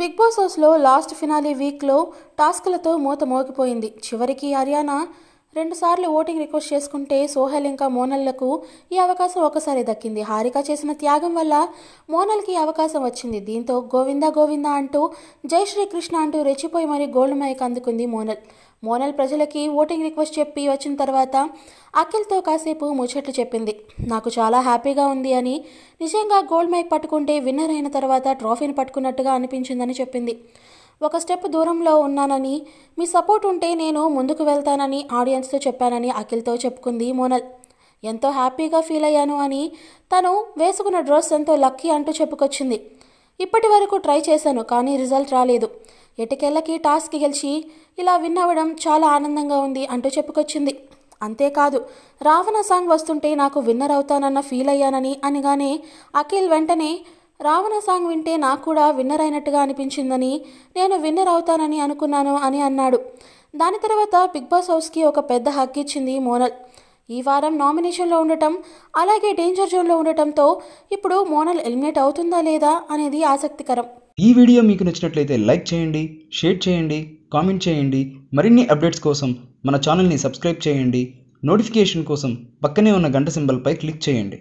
big boss హౌస్లో last finale వీక్లో టాస్క్లతో మూత మోగిపోయింది చివరికి హర్యానా రెండుసార్లు ఓటింగ్ రిక్వెస్ట్ చేసుకుంటే సోహెల్ ఇంకా మోనల్లకు ఈ అవకాశం ఒకసారి దక్కింది హారిక చేసిన త్యాగం వల్ల మోనల్కి ఈ అవకాశం వచ్చింది దీంతో గోవిందా గోవిందా అంటూ జై శ్రీకృష్ణ అంటూ రెచ్చిపోయి మరి గోల్డ్ మైక్ అందుకుంది మోనల్ మోనల్ ప్రజలకి ఓటింగ్ రిక్వెస్ట్ చెప్పి వచ్చిన తర్వాత అఖిల్తో కాసేపు ముచ్చట్లు చెప్పింది నాకు చాలా హ్యాపీగా ఉంది అని నిజంగా గోల్డ్ మైక్ పట్టుకుంటే విన్నర్ అయిన తర్వాత ట్రోఫీని పట్టుకున్నట్టుగా అనిపించిందని చెప్పింది ఒక స్టెప్ దూరంలో ఉన్నానని మీ సపోర్ట్ ఉంటే నేను ముందుకు వెళ్తానని ఆడియన్స్తో చెప్పానని అఖిల్తో చెప్పుకుంది మోనల్ ఎంతో హ్యాపీగా ఫీల్ అయ్యాను అని తను వేసుకున్న డ్రెస్ ఎంతో లక్కీ అంటూ చెప్పుకొచ్చింది ఇప్పటి వరకు ట్రై చేశాను కానీ రిజల్ట్ రాలేదు ఎటుకెళ్ళకి టాస్క్ గెలిచి ఇలా విన్ అవ్వడం చాలా ఆనందంగా ఉంది అంటూ చెప్పుకొచ్చింది అంతేకాదు రావణ సాంగ్ వస్తుంటే నాకు విన్నర్ అవుతానన్న ఫీల్ అయ్యానని అనగానే అఖిల్ వెంటనే రావణ సాంగ్ వింటే నాకు కూడా విన్నర్ అయినట్టుగా అనిపించిందని నేను విన్నర్ అవుతానని అనుకున్నాను అని అన్నాడు దాని తర్వాత బిగ్ బాస్ హౌస్కి ఒక పెద్ద హక్ ఇచ్చింది మోనల్ ఈ వారం నామినేషన్లో ఉండటం అలాగే డేంజర్ జోన్లో ఉండటంతో ఇప్పుడు మోనల్ ఎలిమినేట్ అవుతుందా లేదా అనేది ఆసక్తికరం ఈ వీడియో మీకు నచ్చినట్లయితే లైక్ చేయండి షేర్ చేయండి కామెంట్ చేయండి మరిన్ని అప్డేట్స్ కోసం మన ఛానల్ని సబ్స్క్రైబ్ చేయండి నోటిఫికేషన్ కోసం పక్కనే ఉన్న గంట సింబల్పై క్లిక్ చేయండి